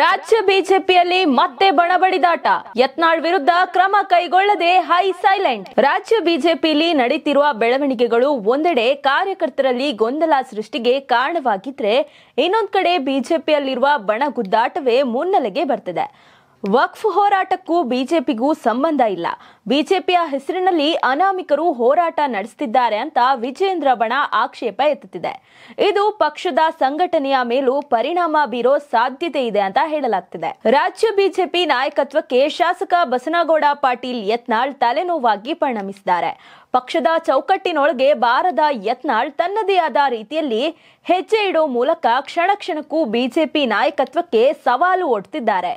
ರಾಜ್ಯ ಬಿಜೆಪಿಯಲ್ಲಿ ಮತ್ತೆ ಬಣಬಡಿದಾಟ ಯತ್ನಾಳ್ ವಿರುದ್ಧ ಕ್ರಮ ಕೈಗೊಳ್ಳದೆ ಹೈ ಸೈಲೆಂಟ್ ರಾಜ್ಯ ಬಿಜೆಪಿಯಲ್ಲಿ ನಡೆಯುತ್ತಿರುವ ಬೆಳವಣಿಗೆಗಳು ಒಂದೆಡೆ ಕಾರ್ಯಕರ್ತರಲ್ಲಿ ಗೊಂದಲ ಸೃಷ್ಟಿಗೆ ಕಾರಣವಾಗಿದ್ರೆ ಇನ್ನೊಂದ್ ಕಡೆ ಬಿಜೆಪಿಯಲ್ಲಿರುವ ಬಣಗುದ್ದಾಟವೇ ಮುನ್ನೆಲೆಗೆ ಬರ್ತಿದೆ ವಕ್ಫ್ ಹೋರಾಟಕ್ಕೂ ಬಿಜೆಪಿಗೂ ಸಂಬಂಧ ಇಲ್ಲ ಬಿಜೆಪಿಯ ಹೆಸರಿನಲ್ಲಿ ಅನಾಮಿಕರು ಹೋರಾಟ ನಡೆಸುತ್ತಿದ್ದಾರೆ ಅಂತ ವಿಜೇಂದ್ರ ಬಣ ಆಕ್ಷೇಪ ಎತ್ತುತ್ತಿದೆ ಇದು ಪಕ್ಷದ ಸಂಘಟನೆಯ ಮೇಲೂ ಪರಿಣಾಮ ಬೀರೋ ಸಾಧ್ಯತೆ ಇದೆ ಅಂತ ಹೇಳಲಾಗ್ತಿದೆ ರಾಜ್ಯ ಬಿಜೆಪಿ ನಾಯಕತ್ವಕ್ಕೆ ಶಾಸಕ ಬಸನಗೌಡ ಪಾಟೀಲ್ ಯತ್ನಾಳ್ ತಲೆನೋವಾಗಿ ಪರಿಣಮಿಸಿದ್ದಾರೆ ಪಕ್ಷದ ಚೌಕಟ್ಟಿನೊಳಗೆ ಬಾರದ ಯತ್ನಾಳ್ ತನ್ನದೇ ಆದ ರೀತಿಯಲ್ಲಿ ಹೆಜ್ಜೆ ಇಡೋ ಮೂಲಕ ಕ್ಷಣ ಕ್ಷಣಕ್ಕೂ ಬಿಜೆಪಿ ನಾಯಕತ್ವಕ್ಕೆ ಸವಾಲು ಒಡ್ತಿದ್ದಾರೆ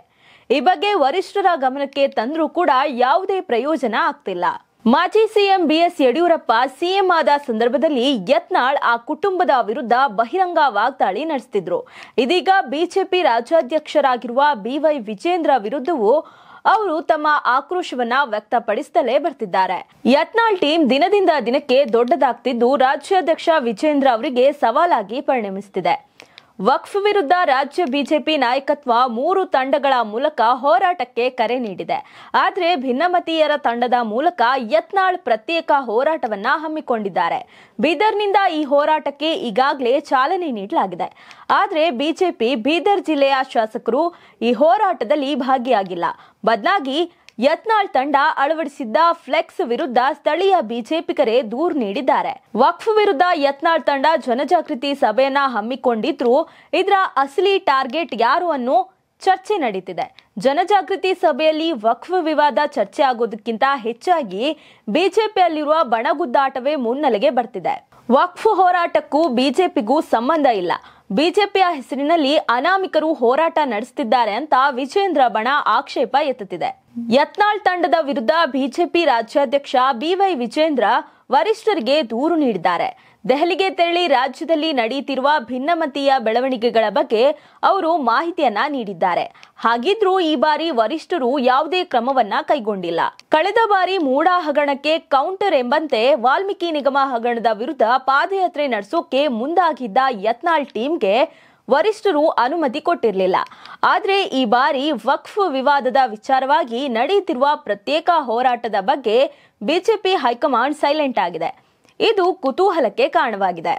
ಈ ಬಗ್ಗೆ ವರಿಷ್ಠರ ಗಮನಕ್ಕೆ ತಂದರೂ ಕೂಡ ಯಾವುದೇ ಪ್ರಯೋಜನ ಆಗ್ತಿಲ್ಲ ಮಾಜಿ ಸಿಎಂ ಬಿಎಸ್ ಯಡಿಯೂರಪ್ಪ ಸಿಎಂ ಆದ ಸಂದರ್ಭದಲ್ಲಿ ಯತ್ನಾಳ್ ಆ ಕುಟುಂಬದ ವಿರುದ್ಧ ಬಹಿರಂಗ ವಾಗ್ದಾಳಿ ನಡೆಸುತ್ತಿದ್ರು ಇದೀಗ ಬಿಜೆಪಿ ರಾಜ್ಯಾಧ್ಯಕ್ಷರಾಗಿರುವ ಬಿವೈ ವಿಜೇಂದ್ರ ವಿರುದ್ಧವೂ ಅವರು ತಮ್ಮ ಆಕ್ರೋಶವನ್ನ ವ್ಯಕ್ತಪಡಿಸುತ್ತಲೇ ಬರ್ತಿದ್ದಾರೆ ಯತ್ನಾಳ್ ಟೀಮ್ ದಿನದಿಂದ ದಿನಕ್ಕೆ ದೊಡ್ಡದಾಗ್ತಿದ್ದು ರಾಜ್ಯಾಧ್ಯಕ್ಷ ವಿಜೇಂದ್ರ ಅವರಿಗೆ ಸವಾಲಾಗಿ ಪರಿಣಮಿಸುತ್ತಿದೆ ವಕ್ಫ್ ವಿರುದ್ಧ ರಾಜ್ಯ ಬಿಜೆಪಿ ನಾಯಕತ್ವ ಮೂರು ತಂಡಗಳ ಮೂಲಕ ಹೋರಾಟಕ್ಕೆ ಕರೆ ನೀಡಿದೆ ಆದರೆ ಭಿನ್ನಮತೀಯರ ತಂಡದ ಮೂಲಕ ಯತ್ನಾಳ್ ಪ್ರತ್ಯೇಕ ಹೋರಾಟವನ್ನ ಹಮ್ಮಿಕೊಂಡಿದ್ದಾರೆ ಬೀದರ್ನಿಂದ ಈ ಹೋರಾಟಕ್ಕೆ ಈಗಾಗಲೇ ಚಾಲನೆ ನೀಡಲಾಗಿದೆ ಆದರೆ ಬಿಜೆಪಿ ಬೀದರ್ ಜಿಲ್ಲೆಯ ಶಾಸಕರು ಈ ಹೋರಾಟದಲ್ಲಿ ಭಾಗಿಯಾಗಿಲ್ಲ ಬದಲಾಗಿ ಯತ್ನಾಳ್ ತಂಡ ಅಳವಡಿಸಿದ್ದ ಫ್ಲೆಕ್ಸ್ ವಿರುದ್ಧ ಸ್ಥಳೀಯ ಬಿಜೆಪಿಕರೇ ದೂರು ನೀಡಿದ್ದಾರೆ ವಕ್ಫ್ ವಿರುದ್ಧ ಯತ್ನಾಳ್ ತಂಡ ಜನಜಾಗೃತಿ ಸಭೆಯನ್ನ ಹಮ್ಮಿಕೊಂಡಿದ್ರು ಇದರ ಅಸಲಿ ಟಾರ್ಗೆಟ್ ಯಾರು ಅನ್ನೋ ಚರ್ಚೆ ನಡೀತಿದೆ ಜನಜಾಗೃತಿ ಸಭೆಯಲ್ಲಿ ವಕ್ಫ್ ವಿವಾದ ಚರ್ಚೆ ಆಗೋದಕ್ಕಿಂತ ಹೆಚ್ಚಾಗಿ ಬಿಜೆಪಿಯಲ್ಲಿರುವ ಬಣಗುದ್ದಾಟವೇ ಮುನ್ನೆಲೆಗೆ ಬರ್ತಿದೆ ವಕ್ಫ್ ಹೋರಾಟಕ್ಕೂ ಬಿಜೆಪಿಗೂ ಸಂಬಂಧ ಇಲ್ಲ ಬಿಜೆಪಿಯ ಹೆಸರಿನಲ್ಲಿ ಅನಾಮಿಕರು ಹೋರಾಟ ನಡೆಸುತ್ತಿದ್ದಾರೆ ಅಂತ ವಿಜೇಂದ್ರ ಬಣ ಆಕ್ಷೇಪ ಎತ್ತುತ್ತಿದೆ ಯತ್ನಾಳ್ ತಂಡದ ವಿರುದ್ಧ ಬಿಜೆಪಿ ರಾಜ್ಯಾಧ್ಯಕ್ಷ ಬಿವೈ ವಿಜೇಂದ್ರ ವರಿಷ್ಠರಿಗೆ ದೂರು ನೀಡಿದ್ದಾರೆ ದೆಹಲಿಗೆ ತೆರಳಿ ರಾಜ್ಯದಲ್ಲಿ ನಡೆಯುತ್ತಿರುವ ಭಿನ್ನಮತೀಯ ಬೆಳವಣಿಗೆಗಳ ಬಗ್ಗೆ ಅವರು ಮಾಹಿತಿಯನ್ನ ನೀಡಿದ್ದಾರೆ ಹಾಗಿದ್ರೂ ಈ ಬಾರಿ ವರಿಷ್ಠರು ಯಾವುದೇ ಕ್ರಮವನ್ನ ಕೈಗೊಂಡಿಲ್ಲ ಕಳೆದ ಬಾರಿ ಮೂಡಾ ಹಗರಣಕ್ಕೆ ಕೌಂಟರ್ ಎಂಬಂತೆ ವಾಲ್ಮೀಕಿ ನಿಗಮ ಹಗರಣದ ವಿರುದ್ಧ ಪಾದಯಾತ್ರೆ ನಡೆಸೋಕೆ ಮುಂದಾಗಿದ್ದ ಯತ್ನಾಳ್ ಟೀಮ್ಗೆ ವರಿಷ್ಠರು ಅನುಮತಿ ಕೊಟ್ಟಿರಲಿಲ್ಲ ಆದರೆ ಈ ಬಾರಿ ವಕ್ಫ್ ವಿವಾದದ ವಿಚಾರವಾಗಿ ನಡೆಯುತ್ತಿರುವ ಪ್ರತ್ಯೇಕ ಹೋರಾಟದ ಬಗ್ಗೆ ಬಿಜೆಪಿ ಹೈಕಮಾಂಡ್ ಸೈಲೆಂಟ್ ಆಗಿದೆ ಇದು ಕುತೂಹಲಕ್ಕೆ ಕಾರಣವಾಗಿದೆ